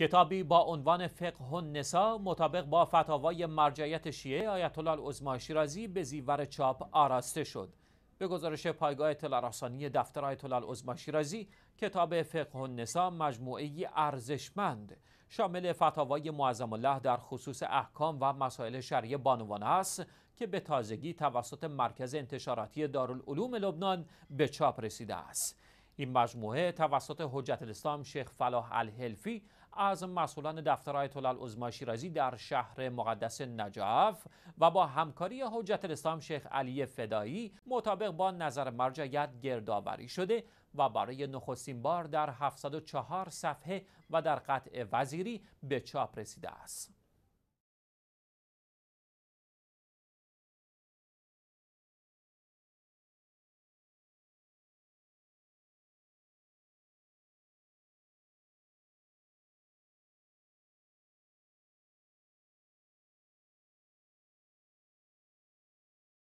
کتابی با عنوان فقه النساء مطابق با فتاوای مرجعیت شیعه آیت الله العظما شیرازی به زیور چاپ آراسته شد به گزارش پایگاه اطلاع رسانی دفتر آیت الله شیرازی کتاب فقه النساء نسا ارزشمند شامل فتاوای معظم الله در خصوص احکام و مسائل شرعی بانوان است که به تازگی توسط مرکز انتشاراتی دارالعلوم لبنان به چاپ رسیده است این مجموعه توسط حجت الاسلام شیخ فلاح الهلفی از مسئولان دفتر آیت الله شیرازی در شهر مقدس نجف و با همکاری حجت الاسلام شیخ علی فدایی مطابق با نظر مرجعیت گردآوری شده و برای نخستین بار در 704 صفحه و در قطع وزیری به چاپ رسیده است.